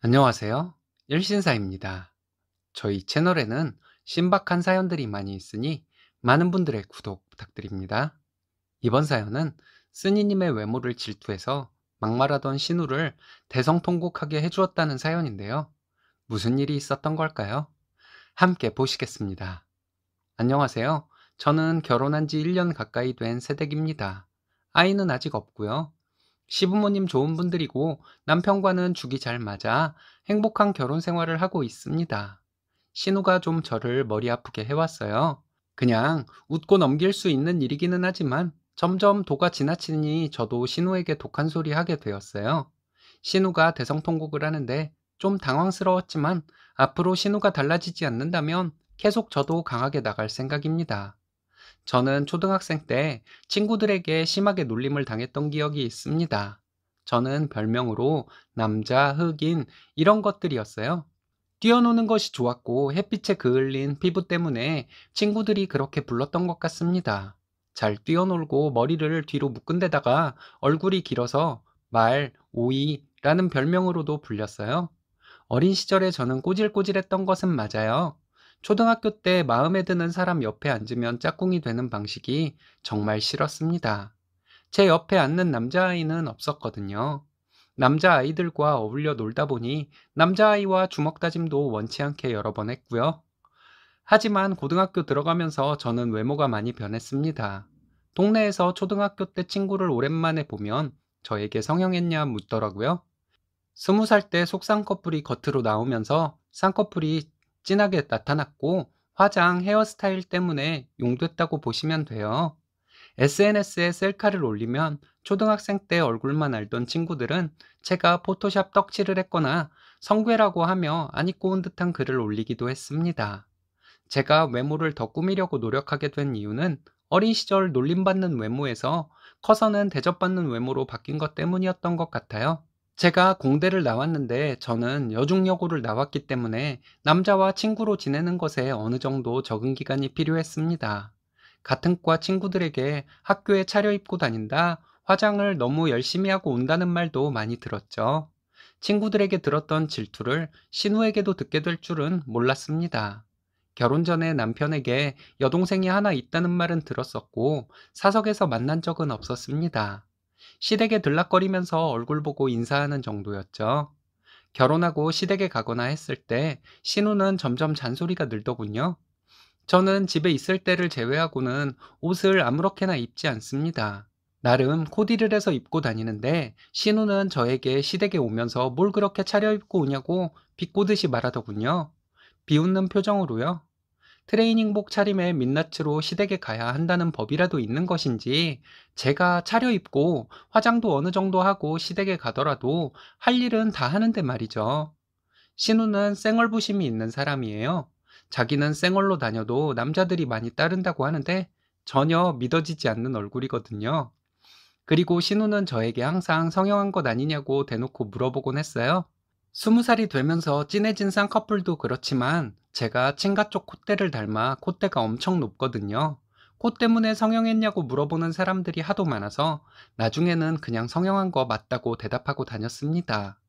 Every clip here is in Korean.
안녕하세요. 일신사입니다. 저희 채널에는 신박한 사연들이 많이 있으니 많은 분들의 구독 부탁드립니다. 이번 사연은 스니님의 외모를 질투해서 막말하던 신우를 대성통곡하게 해주었다는 사연인데요. 무슨 일이 있었던 걸까요? 함께 보시겠습니다. 안녕하세요. 저는 결혼한 지 1년 가까이 된 새댁입니다. 아이는 아직 없고요. 시부모님 좋은 분들이고 남편과는 죽이 잘 맞아 행복한 결혼 생활을 하고 있습니다. 신우가 좀 저를 머리 아프게 해왔어요. 그냥 웃고 넘길 수 있는 일이기는 하지만 점점 도가 지나치니 저도 신우에게 독한 소리 하게 되었어요. 신우가 대성통곡을 하는데 좀 당황스러웠지만 앞으로 신우가 달라지지 않는다면 계속 저도 강하게 나갈 생각입니다. 저는 초등학생 때 친구들에게 심하게 놀림을 당했던 기억이 있습니다. 저는 별명으로 남자, 흑인 이런 것들이었어요. 뛰어노는 것이 좋았고 햇빛에 그을린 피부 때문에 친구들이 그렇게 불렀던 것 같습니다. 잘 뛰어놀고 머리를 뒤로 묶은 데다가 얼굴이 길어서 말, 오이라는 별명으로도 불렸어요. 어린 시절에 저는 꼬질꼬질했던 것은 맞아요. 초등학교 때 마음에 드는 사람 옆에 앉으면 짝꿍이 되는 방식이 정말 싫었습니다. 제 옆에 앉는 남자아이는 없었거든요. 남자아이들과 어울려 놀다 보니 남자아이와 주먹다짐도 원치 않게 여러 번 했고요. 하지만 고등학교 들어가면서 저는 외모가 많이 변했습니다. 동네에서 초등학교 때 친구를 오랜만에 보면 저에게 성형했냐 묻더라고요. 스무 살 때 속쌍꺼풀이 겉으로 나오면서 쌍꺼풀이 진하게 나타났고 화장, 헤어스타일 때문에 용됐다고 보시면 돼요. SNS에 셀카를 올리면 초등학생 때 얼굴만 알던 친구들은 제가 포토샵 떡칠을 했거나 성괴라고 하며 안 입고 온 듯한 글을 올리기도 했습니다. 제가 외모를 더 꾸미려고 노력하게 된 이유는 어린 시절 놀림받는 외모에서 커서는 대접받는 외모로 바뀐 것 때문이었던 것 같아요. 제가 공대를 나왔는데 저는 여중여고를 나왔기 때문에 남자와 친구로 지내는 것에 어느 정도 적응 기간이 필요했습니다. 같은 과 친구들에게 학교에 차려입고 다닌다, 화장을 너무 열심히 하고 온다는 말도 많이 들었죠. 친구들에게 들었던 질투를 신우에게도 듣게 될 줄은 몰랐습니다. 결혼 전에 남편에게 여동생이 하나 있다는 말은 들었었고 사석에서 만난 적은 없었습니다. 시댁에 들락거리면서 얼굴 보고 인사하는 정도였죠. 결혼하고 시댁에 가거나 했을 때 신우는 점점 잔소리가 늘더군요. 저는 집에 있을 때를 제외하고는 옷을 아무렇게나 입지 않습니다. 나름 코디를 해서 입고 다니는데 신우는 저에게 시댁에 오면서 뭘 그렇게 차려입고 오냐고 비꼬듯이 말하더군요. 비웃는 표정으로요. 트레이닝복 차림에 민낯으로 시댁에 가야 한다는 법이라도 있는 것인지 제가 차려입고 화장도 어느 정도 하고 시댁에 가더라도 할 일은 다 하는데 말이죠. 신우는 쌩얼부심이 있는 사람이에요. 자기는 쌩얼로 다녀도 남자들이 많이 따른다고 하는데 전혀 믿어지지 않는 얼굴이거든요. 그리고 신우는 저에게 항상 성형한 것 아니냐고 대놓고 물어보곤 했어요. 스무 살이 되면서 찐해진 쌍꺼풀도 그렇지만 제가 친가 쪽 콧대를 닮아 콧대가 엄청 높거든요. 코 때문에 성형했냐고 물어보는 사람들이 하도 많아서 나중에는 그냥 성형한 거 맞다고 대답하고 다녔습니다.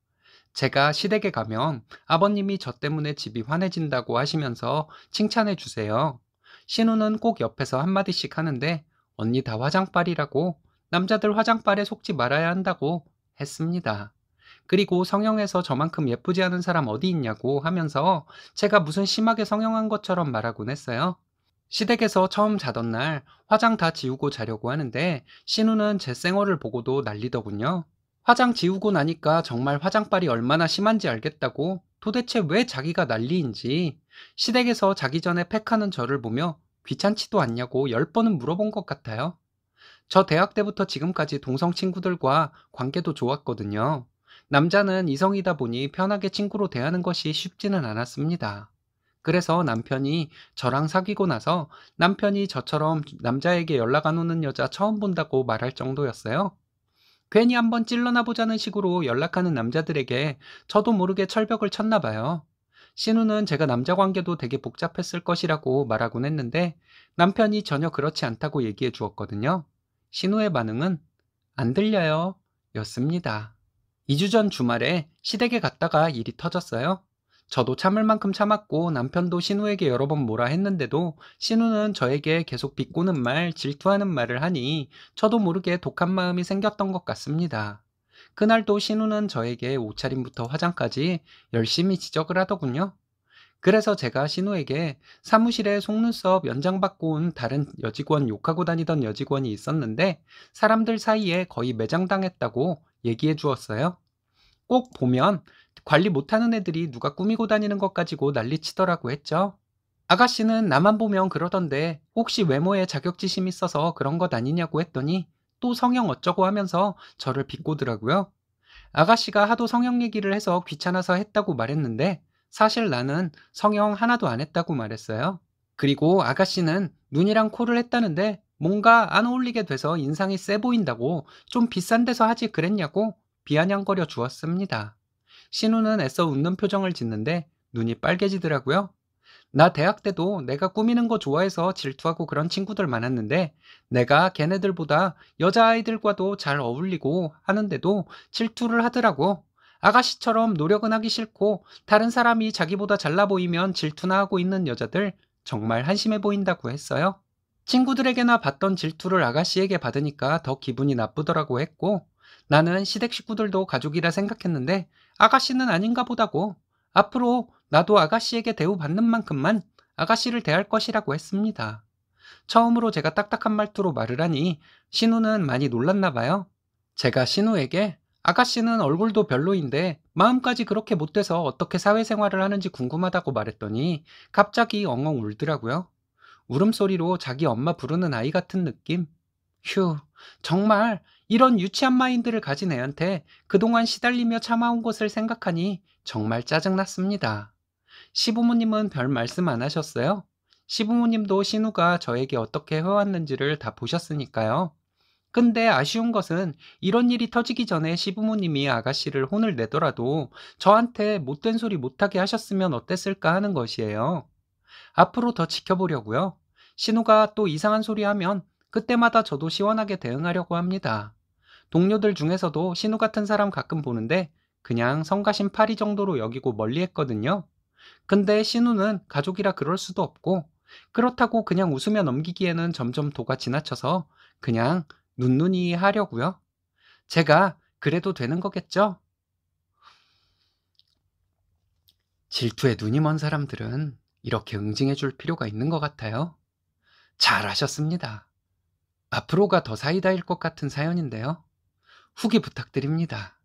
제가 시댁에 가면 아버님이 저 때문에 집이 환해진다고 하시면서 칭찬해 주세요. 신우는 꼭 옆에서 한마디씩 하는데 언니 다 화장빨이라고 남자들 화장빨에 속지 말아야 한다고 했습니다. 그리고 성형해서 저만큼 예쁘지 않은 사람 어디 있냐고 하면서 제가 무슨 심하게 성형한 것처럼 말하곤 했어요. 시댁에서 처음 자던 날 화장 다 지우고 자려고 하는데 신우는 제 쌩얼을 보고도 난리더군요. 화장 지우고 나니까 정말 화장빨이 얼마나 심한지 알겠다고 도대체 왜 자기가 난리인지 시댁에서 자기 전에 팩하는 저를 보며 귀찮지도 않냐고 열 번은 물어본 것 같아요. 저 대학 때부터 지금까지 동성 친구들과 관계도 좋았거든요. 남자는 이성이다 보니 편하게 친구로 대하는 것이 쉽지는 않았습니다. 그래서 남편이 저랑 사귀고 나서 남편이 저처럼 남자에게 연락 안 오는 여자 처음 본다고 말할 정도였어요. 괜히 한번 찔러나 보자는 식으로 연락하는 남자들에게 저도 모르게 철벽을 쳤나 봐요. 신우는 제가 남자 관계도 되게 복잡했을 것이라고 말하곤 했는데 남편이 전혀 그렇지 않다고 얘기해 주었거든요. 신우의 반응은 안 들려요 였습니다. 2주 전 주말에 시댁에 갔다가 일이 터졌어요. 저도 참을 만큼 참았고 남편도 신우에게 여러 번 뭐라 했는데도 신우는 저에게 계속 비꼬는 말, 질투하는 말을 하니 저도 모르게 독한 마음이 생겼던 것 같습니다. 그날도 신우는 저에게 옷차림부터 화장까지 열심히 지적을 하더군요. 그래서 제가 신우에게 사무실에 속눈썹 연장받고 온 다른 여직원 욕하고 다니던 여직원이 있었는데 사람들 사이에 거의 매장당했다고 얘기해 주었어요. 꼭 보면 관리 못하는 애들이 누가 꾸미고 다니는 것 가지고 난리치더라고 했죠. 아가씨는 나만 보면 그러던데 혹시 외모에 자격지심 있어서 그런 것 아니냐고 했더니 또 성형 어쩌고 하면서 저를 비꼬더라고요. 아가씨가 하도 성형 얘기를 해서 귀찮아서 했다고 말했는데 사실 나는 성형 하나도 안 했다고 말했어요. 그리고 아가씨는 눈이랑 코를 했다는데 뭔가 안 어울리게 돼서 인상이 세 보인다고 좀 비싼 데서 하지 그랬냐고 비아냥거려 주었습니다. 신우는 애써 웃는 표정을 짓는데 눈이 빨개지더라고요. 나 대학 때도 내가 꾸미는 거 좋아해서 질투하고 그런 친구들 많았는데 내가 걔네들보다 여자아이들과도 잘 어울리고 하는데도 질투를 하더라고. 아가씨처럼 노력은 하기 싫고 다른 사람이 자기보다 잘나 보이면 질투나 하고 있는 여자들 정말 한심해 보인다고 했어요. 친구들에게나 받던 질투를 아가씨에게 받으니까 더 기분이 나쁘더라고 했고 나는 시댁 식구들도 가족이라 생각했는데 아가씨는 아닌가 보다고 앞으로 나도 아가씨에게 대우받는 만큼만 아가씨를 대할 것이라고 했습니다. 처음으로 제가 딱딱한 말투로 말을 하니 신우는 많이 놀랐나 봐요. 제가 신우에게 아가씨는 얼굴도 별로인데 마음까지 그렇게 못돼서 어떻게 사회생활을 하는지 궁금하다고 말했더니 갑자기 엉엉 울더라고요. 울음소리로 자기 엄마 부르는 아이 같은 느낌? 휴, 정말 이런 유치한 마인드를 가진 애한테 그동안 시달리며 참아온 것을 생각하니 정말 짜증났습니다. 시부모님은 별 말씀 안 하셨어요? 시부모님도 신우가 저에게 어떻게 해왔는지를 다 보셨으니까요. 근데 아쉬운 것은 이런 일이 터지기 전에 시부모님이 아가씨를 혼을 내더라도 저한테 못된 소리 못하게 하셨으면 어땠을까 하는 것이에요. 앞으로 더 지켜보려고요. 신우가 또 이상한 소리 하면 그때마다 저도 시원하게 대응하려고 합니다. 동료들 중에서도 신우 같은 사람 가끔 보는데 그냥 성가신 파리 정도로 여기고 멀리 했거든요. 근데 신우는 가족이라 그럴 수도 없고 그렇다고 그냥 웃으며 넘기기에는 점점 도가 지나쳐서 그냥 눈눈이 하려고요. 제가 그래도 되는 거겠죠? 질투에 눈이 먼 사람들은 이렇게 응징해 줄 필요가 있는 것 같아요. 잘하셨습니다. 앞으로가 더 사이다일 것 같은 사연인데요. 후기 부탁드립니다.